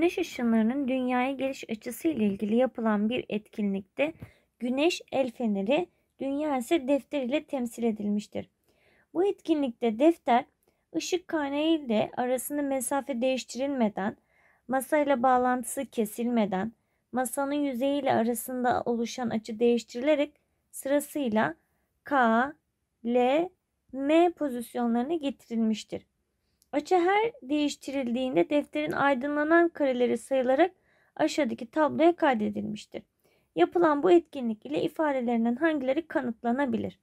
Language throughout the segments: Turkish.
Güneş ışınlarının dünyaya geliş açısı ile ilgili yapılan bir etkinlikte güneş el feneri, dünya ise defter ile temsil edilmiştir. Bu etkinlikte defter ışık kaynağı ile arasında mesafe değiştirilmeden, masa ile bağlantısı kesilmeden, masanın yüzeyi ile arasında oluşan açı değiştirilerek sırasıyla K, L, M pozisyonlarına getirilmiştir. Açı her değiştirildiğinde defterin aydınlanan kareleri sayılarak aşağıdaki tabloya kaydedilmiştir. Yapılan bu etkinlik ile ifadelerinden hangileri kanıtlanabilir?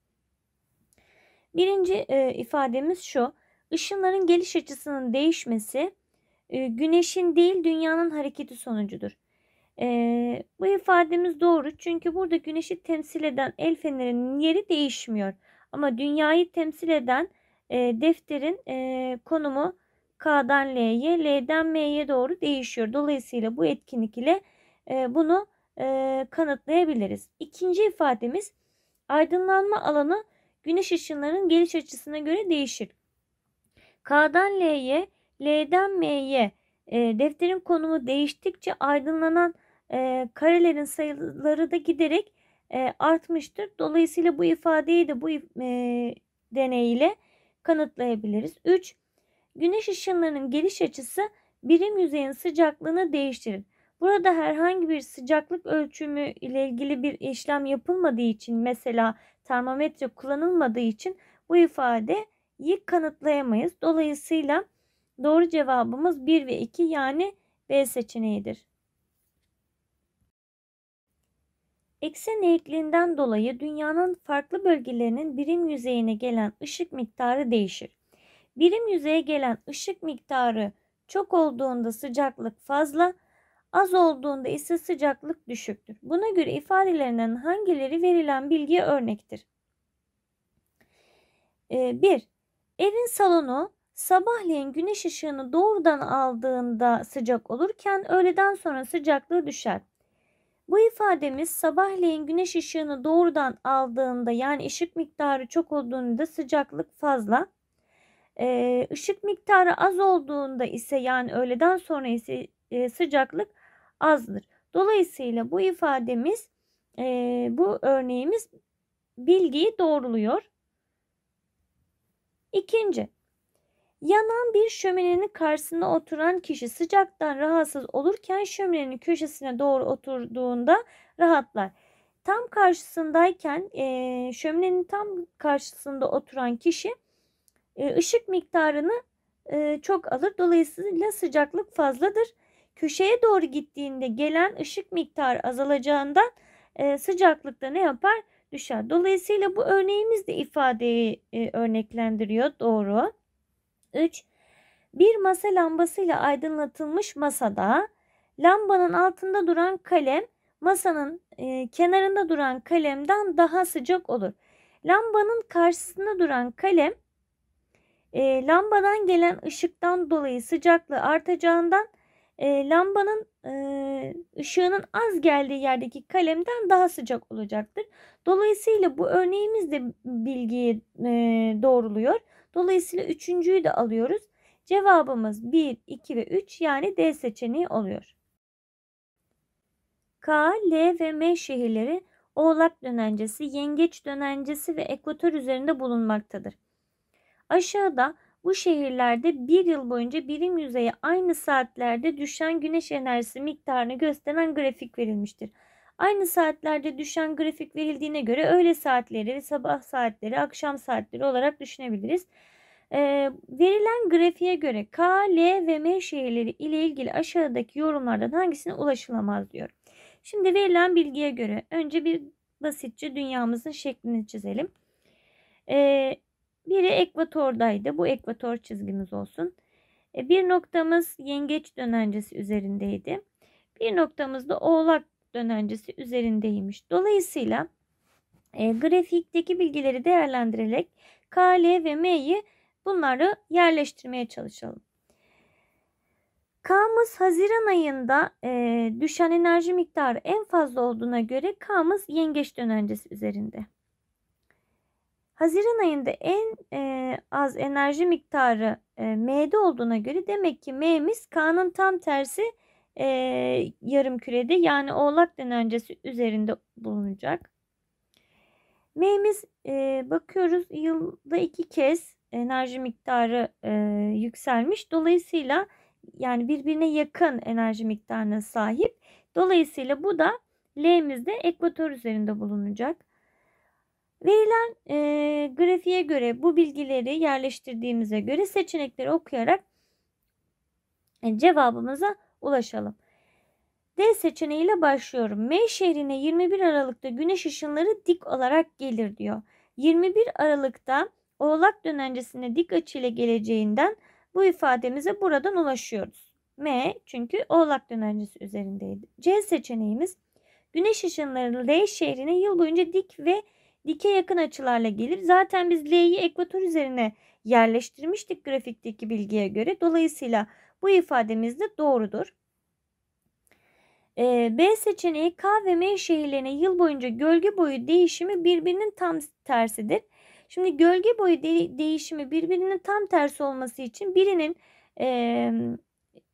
Birinci e, ifademiz şu. Işınların geliş açısının değişmesi e, güneşin değil dünyanın hareketi sonucudur. E, bu ifademiz doğru çünkü burada güneşi temsil eden el fenerinin yeri değişmiyor. Ama dünyayı temsil eden e, defterin e, konumu K'dan L'ye, L'den M'ye doğru değişiyor. Dolayısıyla bu etkinlik ile e, bunu e, kanıtlayabiliriz. İkinci ifademiz aydınlanma alanı güneş ışınlarının geliş açısına göre değişir. K'dan L'ye, L'den M'ye e, defterin konumu değiştikçe aydınlanan e, karelerin sayıları da giderek e, artmıştır. Dolayısıyla bu ifadeyi de bu e, deneyle kanıtlayabiliriz. 3. Güneş ışınlarının geliş açısı birim yüzeyin sıcaklığını değiştirir. Burada herhangi bir sıcaklık ölçümü ile ilgili bir işlem yapılmadığı için mesela termometre kullanılmadığı için bu ifadeyi kanıtlayamayız. Dolayısıyla doğru cevabımız 1 ve 2 yani B seçeneğidir. Eksen eğikliğinden dolayı dünyanın farklı bölgelerinin birim yüzeyine gelen ışık miktarı değişir. Birim yüzeye gelen ışık miktarı çok olduğunda sıcaklık fazla, az olduğunda ise sıcaklık düşüktür. Buna göre ifadelerinden hangileri verilen bilgiye örnektir? 1. Ee, evin salonu sabahleyin güneş ışığını doğrudan aldığında sıcak olurken öğleden sonra sıcaklığı düşer. Bu ifademiz sabahleyin güneş ışığını doğrudan aldığında yani ışık miktarı çok olduğunda sıcaklık fazla. Ee, ışık miktarı az olduğunda ise yani öğleden sonra ise e, sıcaklık azdır. Dolayısıyla bu ifademiz e, bu örneğimiz bilgiyi doğruluyor. İkinci Yanan bir şöminenin karşısında oturan kişi sıcaktan rahatsız olurken şöminenin köşesine doğru oturduğunda rahatlar. Tam karşısındayken e, şöminenin tam karşısında oturan kişi e, ışık miktarını e, çok alır. Dolayısıyla sıcaklık fazladır. Köşeye doğru gittiğinde gelen ışık miktarı azalacağından e, sıcaklıkta ne yapar? Düşer. Dolayısıyla bu örneğimiz de ifadeyi e, örneklendiriyor. Doğru. 3. Bir masa lambasıyla aydınlatılmış masada lambanın altında duran kalem masanın e, kenarında duran kalemden daha sıcak olur. Lambanın karşısında duran kalem e, lambadan gelen ışıktan dolayı sıcaklığı artacağından e, lambanın e, ışığının az geldiği yerdeki kalemden daha sıcak olacaktır. Dolayısıyla bu örneğimiz de bilgiyi e, doğruluyor. Dolayısıyla üçüncüyü de alıyoruz. Cevabımız 1, 2 ve 3 yani D seçeneği oluyor. K, L ve M şehirleri Oğlak dönencesi, Yengeç dönencesi ve ekvator üzerinde bulunmaktadır. Aşağıda bu şehirlerde bir yıl boyunca birim yüzeye aynı saatlerde düşen güneş enerjisi miktarını gösteren grafik verilmiştir. Aynı saatlerde düşen grafik verildiğine göre öğle saatleri sabah saatleri, akşam saatleri olarak düşünebiliriz. E, verilen grafiğe göre K, L ve M şehirleri ile ilgili aşağıdaki yorumlardan hangisine ulaşılamaz diyor. Şimdi verilen bilgiye göre önce bir basitçe dünyamızın şeklini çizelim. E, biri ekvatordaydı. Bu ekvator çizgimiz olsun. E, bir noktamız yengeç dönencesi üzerindeydi. Bir noktamız da oğlak dönencesi üzerindeymiş. Dolayısıyla e, grafikteki bilgileri değerlendirerek L ve M'yi Bunları yerleştirmeye çalışalım. K'mız Haziran ayında e, düşen enerji miktarı en fazla olduğuna göre K'mız yengeç dönencesi üzerinde. Haziran ayında en e, az enerji miktarı e, M'de olduğuna göre demek ki M'miz K'nın tam tersi e, yarım kürede yani oğlak dönencesi üzerinde bulunacak. M'miz e, bakıyoruz yılda iki kez enerji miktarı e, yükselmiş. Dolayısıyla yani birbirine yakın enerji miktarına sahip. Dolayısıyla bu da L'mizde ekvator üzerinde bulunacak. Verilen e, grafiğe göre bu bilgileri yerleştirdiğimize göre seçenekleri okuyarak e, cevabımıza ulaşalım. D seçeneğiyle başlıyorum. M şehrine 21 Aralık'ta güneş ışınları dik olarak gelir diyor. 21 Aralık'ta Oğlak dönencesinde dik açıyla geleceğinden bu ifademize buradan ulaşıyoruz. M çünkü oğlak dönencesi üzerindeydi. C seçeneğimiz güneş ışınları L şehrine yıl boyunca dik ve dike yakın açılarla gelir. Zaten biz L'yi ekvator üzerine yerleştirmiştik grafikteki bilgiye göre. Dolayısıyla bu ifademiz de doğrudur. Ee, B seçeneği K ve M şehirlerine yıl boyunca gölge boyu değişimi birbirinin tam tersidir. Şimdi gölge boyu de değişimi birbirinin tam tersi olması için birinin e,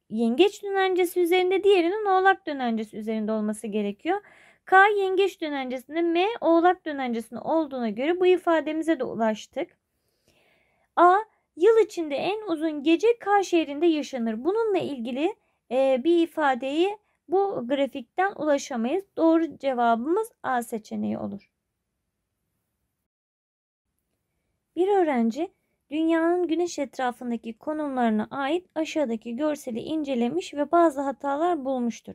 yengeç dönencesi üzerinde diğerinin oğlak dönencesi üzerinde olması gerekiyor. K yengeç dönencesinde M oğlak dönencesinde olduğuna göre bu ifademize de ulaştık. A yıl içinde en uzun gece K şehrinde yaşanır. Bununla ilgili e, bir ifadeyi bu grafikten ulaşamayız. Doğru cevabımız A seçeneği olur. Bir öğrenci dünyanın güneş etrafındaki konumlarına ait aşağıdaki görseli incelemiş ve bazı hatalar bulmuştur.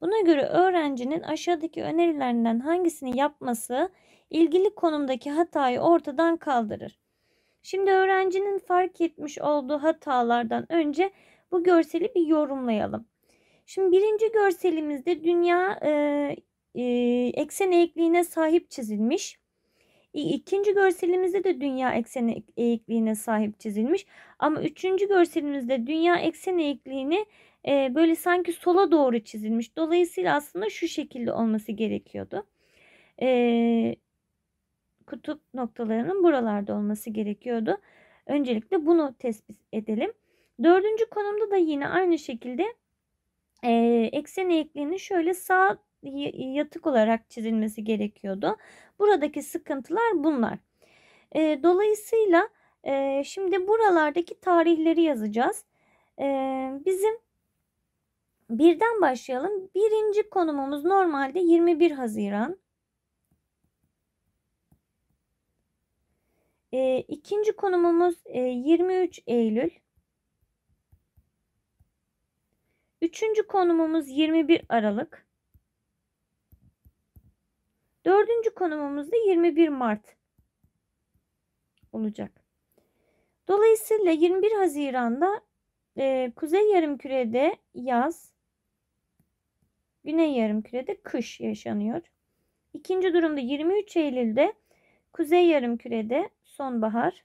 Buna göre öğrencinin aşağıdaki önerilerinden hangisini yapması ilgili konumdaki hatayı ortadan kaldırır. Şimdi öğrencinin fark etmiş olduğu hatalardan önce bu görseli bir yorumlayalım. Şimdi birinci görselimizde dünya e, e, eksen eğikliğine sahip çizilmiş. İkinci görselimizde de dünya ekseni eğikliğine sahip çizilmiş. Ama üçüncü görselimizde dünya ekseni eğikliğini e, böyle sanki sola doğru çizilmiş. Dolayısıyla aslında şu şekilde olması gerekiyordu. E, kutup noktalarının buralarda olması gerekiyordu. Öncelikle bunu tespit edelim. Dördüncü konumda da yine aynı şekilde e, eksen eğikliğini şöyle sağ yatık olarak çizilmesi gerekiyordu. Buradaki sıkıntılar bunlar. E, dolayısıyla e, şimdi buralardaki tarihleri yazacağız. E, bizim birden başlayalım. Birinci konumumuz normalde 21 Haziran. E, ikinci konumumuz e, 23 Eylül. Üçüncü konumumuz 21 Aralık. Dördüncü konumumuz da 21 Mart olacak. Dolayısıyla 21 Haziran'da e, Kuzey Yarımküre'de yaz, Güney Yarımküre'de kış yaşanıyor. İkinci durumda 23 Eylül'de Kuzey Yarımküre'de sonbahar,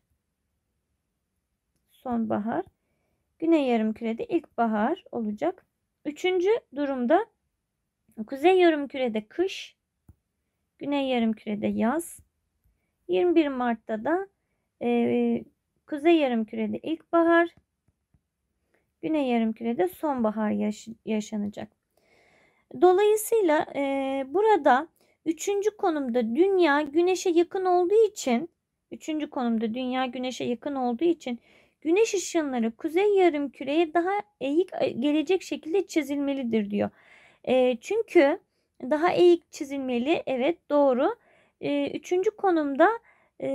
sonbahar, Güney Yarımküre'de ilkbahar olacak. Üçüncü durumda Kuzey Yarımküre'de kış, Güney yarımkürede yaz. 21 Mart'ta da e, Kuzey yarımkürede ilkbahar. Güney yarımkürede sonbahar yaş yaşanacak. Dolayısıyla e, burada üçüncü konumda dünya güneşe yakın olduğu için üçüncü konumda dünya güneşe yakın olduğu için güneş ışınları kuzey yarımküreye daha eğik e, gelecek şekilde çizilmelidir diyor. E, çünkü daha eğik çizilmeli. Evet doğru. E, üçüncü konumda e,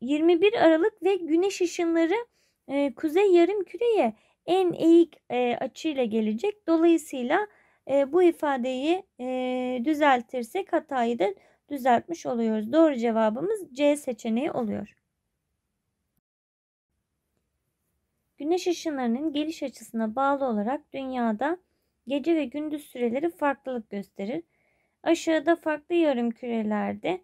21 Aralık ve güneş ışınları e, kuzey yarım küreye en eğik e, açıyla gelecek. Dolayısıyla e, bu ifadeyi e, düzeltirsek hatayı da düzeltmiş oluyoruz. Doğru cevabımız C seçeneği oluyor. Güneş ışınlarının geliş açısına bağlı olarak dünyada gece ve gündüz süreleri farklılık gösterir. Aşağıda farklı yarım kürelerde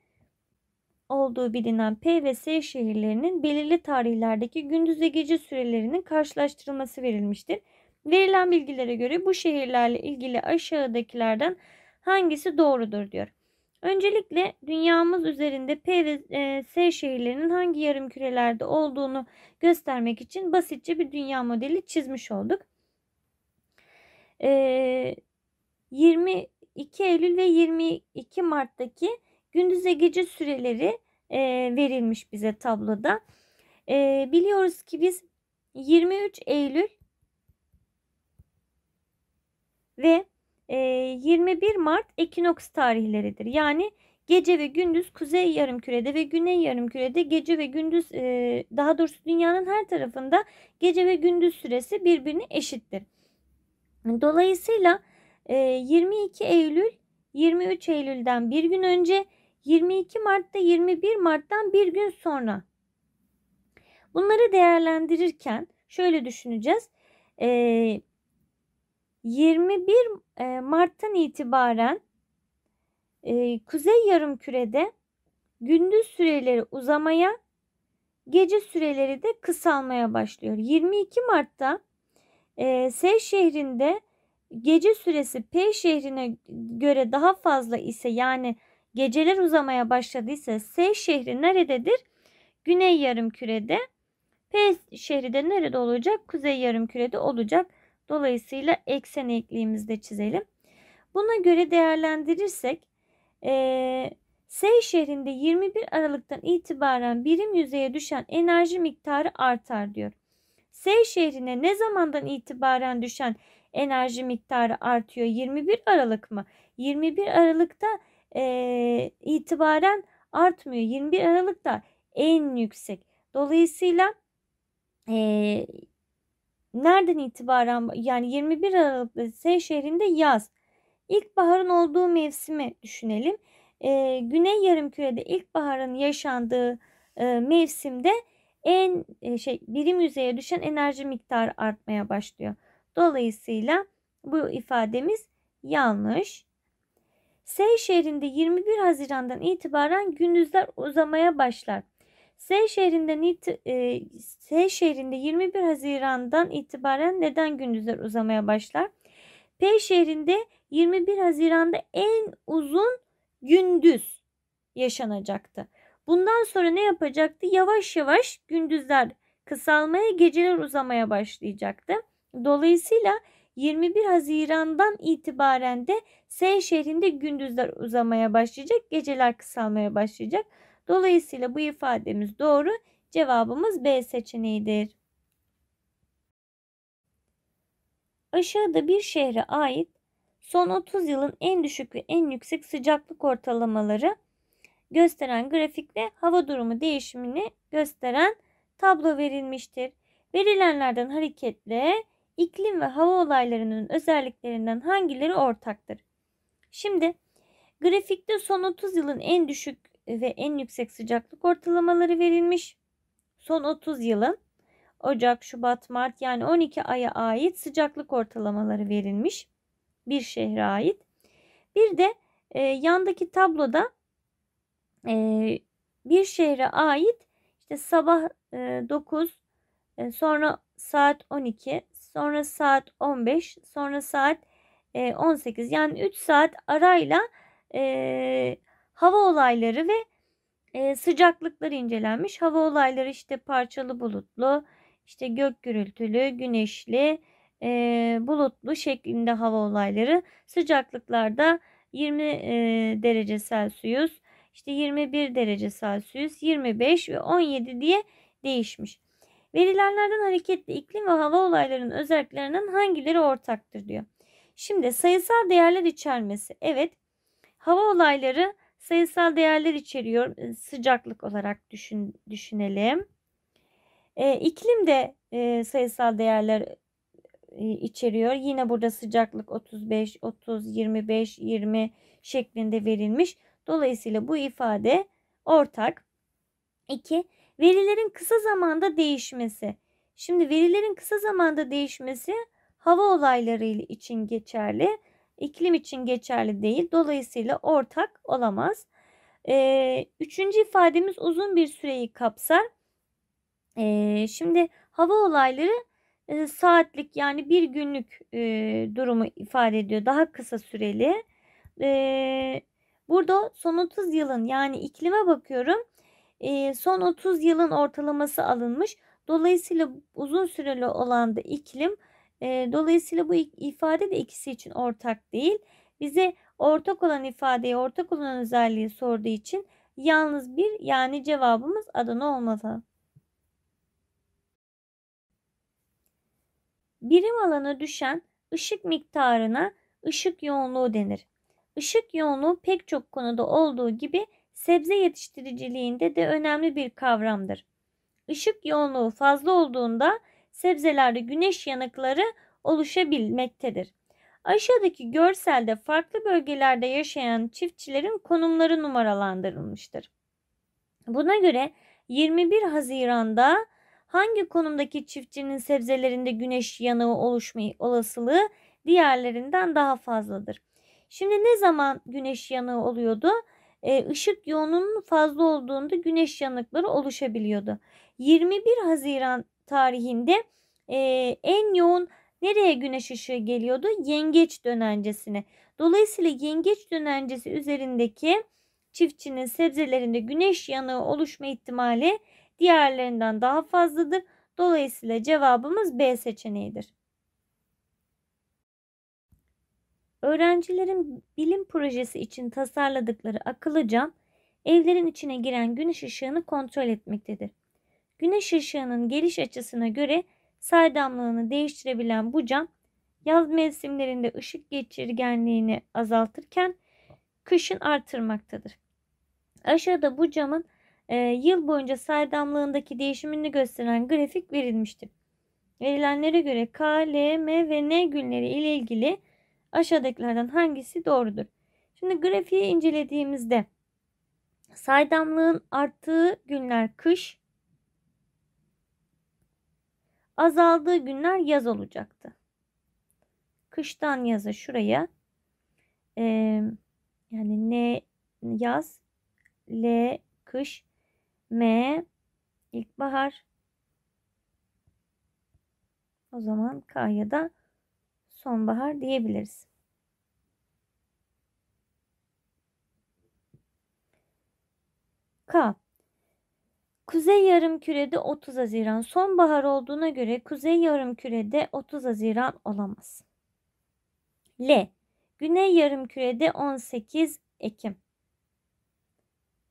olduğu bilinen P ve S şehirlerinin belirli tarihlerdeki gündüz ve gece sürelerinin karşılaştırılması verilmiştir. Verilen bilgilere göre bu şehirlerle ilgili aşağıdakilerden hangisi doğrudur diyor. Öncelikle dünyamız üzerinde P ve e, S şehirlerinin hangi yarım kürelerde olduğunu göstermek için basitçe bir dünya modeli çizmiş olduk e, 22 Eylül ve 22 Mart'taki gündüze gece süreleri e, verilmiş bize tabloda. E, biliyoruz ki biz 23 Eylül ve e, 21 Mart ekinoks tarihleridir. Yani gece ve gündüz kuzey yarım kürede ve güney yarım kürede gece ve gündüz e, daha doğrusu dünyanın her tarafında gece ve gündüz süresi birbirine eşittir. Dolayısıyla 22 Eylül 23 Eylül'den bir gün önce 22 Mart'ta 21 Mart'tan bir gün sonra. Bunları değerlendirirken şöyle düşüneceğiz. 21 Mart'tan itibaren Kuzey Yarımküre'de gündüz süreleri uzamaya, gece süreleri de kısalmaya başlıyor. 22 Mart'ta e, S şehrinde gece süresi P şehrine göre daha fazla ise yani geceler uzamaya başladıysa S şehri nerededir? Güney yarım kürede. P şehri de nerede olacak? Kuzey yarım kürede olacak. Dolayısıyla eksen eğikliğimizi de çizelim. Buna göre değerlendirirsek e, S şehrinde 21 Aralık'tan itibaren birim yüzeye düşen enerji miktarı artar diyor. S şehrine ne zamandan itibaren düşen enerji miktarı artıyor? 21 Aralık mı? 21 Aralık'ta e, itibaren artmıyor. 21 Aralık'ta en yüksek. Dolayısıyla e, nereden itibaren yani 21 Aralık'ta S şehrinde yaz. İlkbaharın olduğu mevsimi düşünelim. E, Güney yarımkürede ilkbaharın yaşandığı e, mevsimde en e, şey birim yüzeye düşen enerji miktarı artmaya başlıyor. Dolayısıyla bu ifademiz yanlış. S şehrinde 21 Haziran'dan itibaren gündüzler uzamaya başlar. S şehrinden e, S şehrinde 21 Haziran'dan itibaren neden gündüzler uzamaya başlar? P şehrinde 21 Haziran'da en uzun gündüz yaşanacaktı. Bundan sonra ne yapacaktı? Yavaş yavaş gündüzler kısalmaya, geceler uzamaya başlayacaktı. Dolayısıyla 21 Haziran'dan itibaren de S şehrinde gündüzler uzamaya başlayacak, geceler kısalmaya başlayacak. Dolayısıyla bu ifademiz doğru. Cevabımız B seçeneğidir. Aşağıda bir şehre ait son 30 yılın en düşük ve en yüksek sıcaklık ortalamaları gösteren grafik ve hava durumu değişimini gösteren tablo verilmiştir. Verilenlerden hareketle iklim ve hava olaylarının özelliklerinden hangileri ortaktır? Şimdi grafikte son 30 yılın en düşük ve en yüksek sıcaklık ortalamaları verilmiş. Son 30 yılın Ocak, Şubat, Mart yani 12 aya ait sıcaklık ortalamaları verilmiş. Bir şehre ait. Bir de e, yandaki tabloda e, bir şehre ait işte sabah e, 9 e, sonra saat 12 sonra saat 15 sonra saat e, 18 yani 3 saat arayla e, hava olayları ve e, sıcaklıkları incelenmiş. Hava olayları işte parçalı bulutlu, işte gök gürültülü, güneşli, e, bulutlu şeklinde hava olayları. Sıcaklıklarda 20 e, derece Celsius, işte 21 derece Celsius, 25 ve 17 diye değişmiş. Verilenlerden hareketle iklim ve hava olaylarının özelliklerinin hangileri ortaktır diyor. Şimdi sayısal değerler içermesi. Evet hava olayları sayısal değerler içeriyor e, sıcaklık olarak düşün, düşünelim. E, iklim de e, sayısal değerler e, içeriyor. Yine burada sıcaklık 35, 30, 25, 20 şeklinde verilmiş. Dolayısıyla bu ifade ortak. 2. Verilerin kısa zamanda değişmesi. Şimdi verilerin kısa zamanda değişmesi hava olayları için geçerli. iklim için geçerli değil. Dolayısıyla ortak olamaz. Ee, üçüncü ifademiz uzun bir süreyi kapsar. Ee, şimdi hava olayları e, saatlik yani bir günlük e, durumu ifade ediyor. Daha kısa süreli. E, Burada son 30 yılın yani iklime bakıyorum. son 30 yılın ortalaması alınmış. Dolayısıyla uzun süreli olan da iklim. dolayısıyla bu ifade de ikisi için ortak değil. Bize ortak olan ifadeyi, ortak olan özelliği sorduğu için yalnız bir yani cevabımız Adana olmalı. Birim alana düşen ışık miktarına ışık yoğunluğu denir. Işık yoğunluğu pek çok konuda olduğu gibi sebze yetiştiriciliğinde de önemli bir kavramdır. Işık yoğunluğu fazla olduğunda sebzelerde güneş yanıkları oluşabilmektedir. Aşağıdaki görselde farklı bölgelerde yaşayan çiftçilerin konumları numaralandırılmıştır. Buna göre 21 Haziran'da hangi konumdaki çiftçinin sebzelerinde güneş yanığı oluşma olasılığı diğerlerinden daha fazladır? Şimdi ne zaman güneş yanığı oluyordu? E, ışık yoğunluğunun fazla olduğunda güneş yanıkları oluşabiliyordu. 21 Haziran tarihinde e, en yoğun nereye güneş ışığı geliyordu? Yengeç dönencesine. Dolayısıyla yengeç dönencesi üzerindeki çiftçinin sebzelerinde güneş yanığı oluşma ihtimali diğerlerinden daha fazladır. Dolayısıyla cevabımız B seçeneğidir. Öğrencilerin bilim projesi için tasarladıkları akıllı cam evlerin içine giren güneş ışığını kontrol etmektedir. Güneş ışığının geliş açısına göre saydamlığını değiştirebilen bu cam yaz mevsimlerinde ışık geçirgenliğini azaltırken kışın artırmaktadır. Aşağıda bu camın e, yıl boyunca saydamlığındaki değişimini gösteren grafik verilmiştir. Verilenlere göre K, L, M ve N günleri ile ilgili Aşağıdakilerden hangisi doğrudur? Şimdi grafiği incelediğimizde saydamlığın arttığı günler kış, azaldığı günler yaz olacaktı. Kıştan yaza şuraya e, yani ne yaz, L kış, M ilkbahar. O zaman K'ya da sonbahar diyebiliriz. K. Kuzey yarımkürede 30 Haziran sonbahar olduğuna göre kuzey yarımkürede 30 Haziran olamaz. L. Güney yarımkürede 18 Ekim.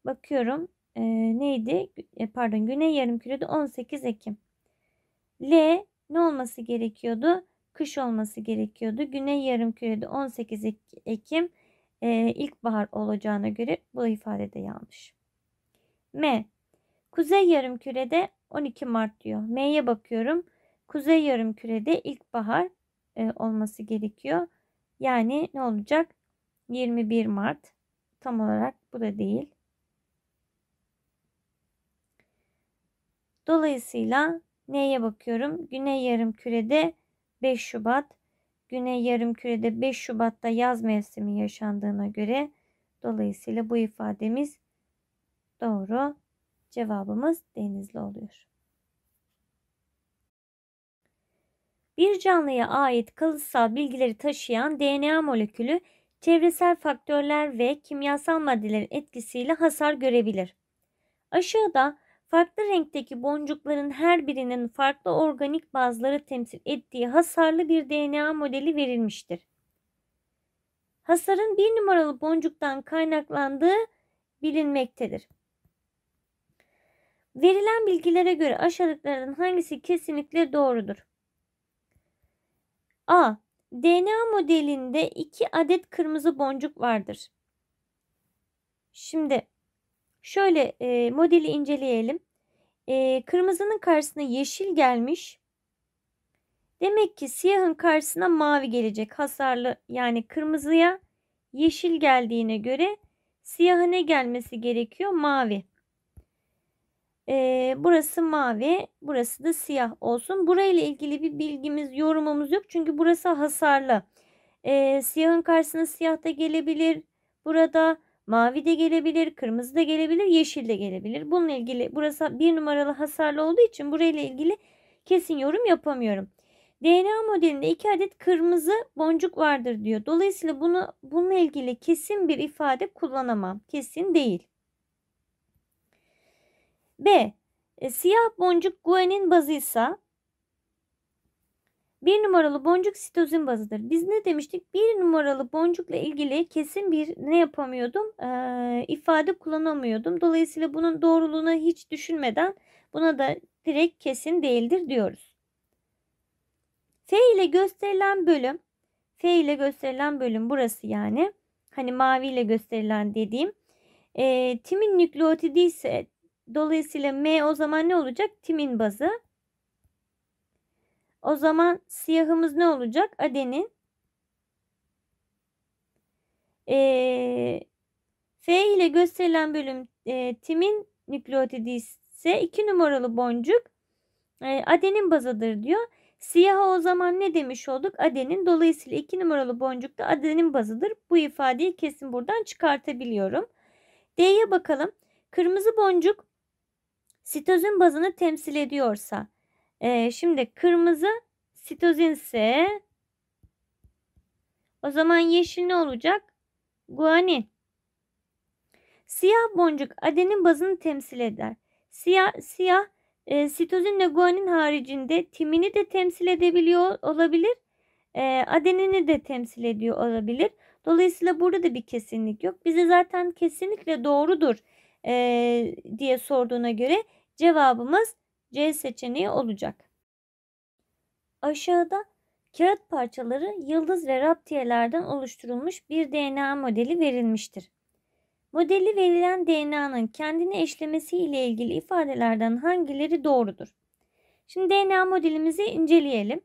Bakıyorum e, neydi? E, pardon güney yarımkürede 18 Ekim. L ne olması gerekiyordu? kış olması gerekiyordu. Güney yarımkürede 18 Ekim e, ilkbahar olacağına göre bu ifade de yanlış. M. Kuzey yarımkürede 12 Mart diyor. M'ye bakıyorum. Kuzey yarımkürede ilkbahar e, olması gerekiyor. Yani ne olacak? 21 Mart. Tam olarak bu da değil. Dolayısıyla neye bakıyorum? Güney yarım kürede 5 Şubat Güney Yarım Kürede 5 Şubat'ta yaz mevsimi yaşandığına göre dolayısıyla bu ifademiz doğru. Cevabımız denizli oluyor. Bir canlıya ait kalıtsal bilgileri taşıyan DNA molekülü çevresel faktörler ve kimyasal maddelerin etkisiyle hasar görebilir. Aşağıda farklı renkteki boncukların her birinin farklı organik bazları temsil ettiği hasarlı bir DNA modeli verilmiştir. Hasarın bir numaralı boncuktan kaynaklandığı bilinmektedir. Verilen bilgilere göre aşağıdakilerden hangisi kesinlikle doğrudur? A. DNA modelinde 2 adet kırmızı boncuk vardır. Şimdi Şöyle e, modeli inceleyelim. E, kırmızının karşısına yeşil gelmiş. Demek ki siyahın karşısına mavi gelecek. Hasarlı yani kırmızıya yeşil geldiğine göre siyaha ne gelmesi gerekiyor? Mavi. E, burası mavi, burası da siyah olsun. Burayla ilgili bir bilgimiz, yorumumuz yok. Çünkü burası hasarlı. E, siyahın karşısına siyah da gelebilir. Burada Mavi de gelebilir, kırmızı da gelebilir, yeşil de gelebilir. Bununla ilgili burası bir numaralı hasarlı olduğu için burayla ilgili kesin yorum yapamıyorum. DNA modelinde iki adet kırmızı boncuk vardır diyor. Dolayısıyla bunu bununla ilgili kesin bir ifade kullanamam. Kesin değil. B. E, siyah boncuk guanin bazıysa bir numaralı boncuk sitozin bazıdır. Biz ne demiştik? Bir numaralı boncukla ilgili kesin bir ne yapamıyordum? Ee, ifade kullanamıyordum. Dolayısıyla bunun doğruluğunu hiç düşünmeden buna da direkt kesin değildir diyoruz. F ile gösterilen bölüm F ile gösterilen bölüm burası yani. Hani mavi ile gösterilen dediğim. E, timin nükleotidi ise dolayısıyla M o zaman ne olacak? Timin bazı. O zaman siyahımız ne olacak? Adenin e, F ile gösterilen bölüm e, timin nükleotidi ise 2 numaralı boncuk e, adenin bazıdır diyor. Siyaha o zaman ne demiş olduk? Adenin. Dolayısıyla 2 numaralı boncuk da adenin bazıdır. Bu ifadeyi kesin buradan çıkartabiliyorum. D'ye bakalım. Kırmızı boncuk sitozin bazını temsil ediyorsa ee, şimdi kırmızı sitozinse o zaman yeşil ne olacak? Guanin. Siyah boncuk adenin bazını temsil eder. Siyah, siyah e, sitozin ve guanin haricinde timini de temsil edebiliyor olabilir. E, adenini de temsil ediyor olabilir. Dolayısıyla burada da bir kesinlik yok. Bize zaten kesinlikle doğrudur e, diye sorduğuna göre cevabımız C seçeneği olacak. Aşağıda kağıt parçaları yıldız ve raptiyelerden oluşturulmuş bir DNA modeli verilmiştir. Modeli verilen DNA'nın kendini eşlemesi ile ilgili ifadelerden hangileri doğrudur? Şimdi DNA modelimizi inceleyelim.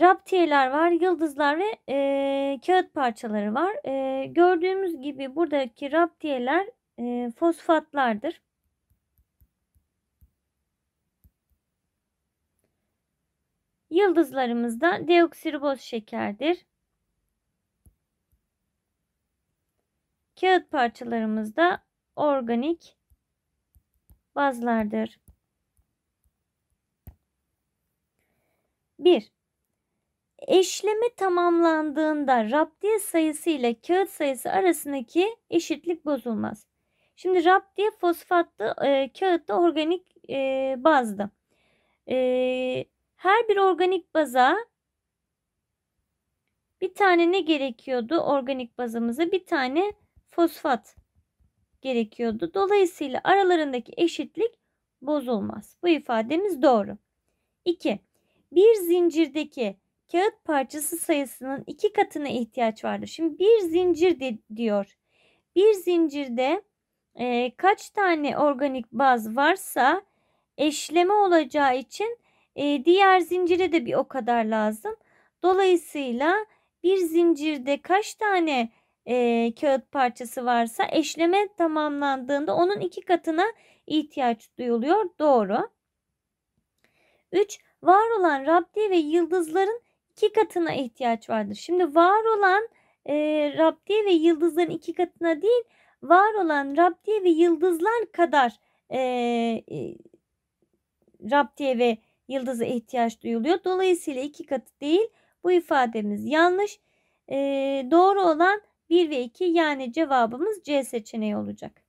Raptiyeler var, yıldızlar ve e, kağıt parçaları var. E, gördüğümüz gibi buradaki raptiyeler e, fosfatlardır. Yıldızlarımızda da deoksiriboz şekerdir. Kağıt parçalarımızda organik bazlardır. 1. eşleme tamamlandığında raptiye sayısı ile kağıt sayısı arasındaki eşitlik bozulmaz. Şimdi raptiye fosfatlı e, kağıtta organik e, bazdı. E, her bir organik baza bir tane ne gerekiyordu? Organik bazımıza bir tane fosfat gerekiyordu. Dolayısıyla aralarındaki eşitlik bozulmaz. Bu ifademiz doğru. 2. Bir zincirdeki kağıt parçası sayısının iki katına ihtiyaç vardır. Şimdi bir zincir de diyor. Bir zincirde e, kaç tane organik baz varsa eşleme olacağı için e, diğer zincire de bir o kadar lazım. Dolayısıyla bir zincirde kaç tane e, kağıt parçası varsa eşleme tamamlandığında onun iki katına ihtiyaç duyuluyor. Doğru. 3. Var olan Rabdi ve yıldızların iki katına ihtiyaç vardır. Şimdi var olan e, Rabdi ve yıldızların iki katına değil var olan Rabdi ve yıldızlar kadar e, e, Rabdi ve yıldızların Yıldızı ihtiyaç duyuluyor. Dolayısıyla iki katı değil bu ifademiz yanlış. Ee, doğru olan 1 ve 2 yani cevabımız C seçeneği olacak.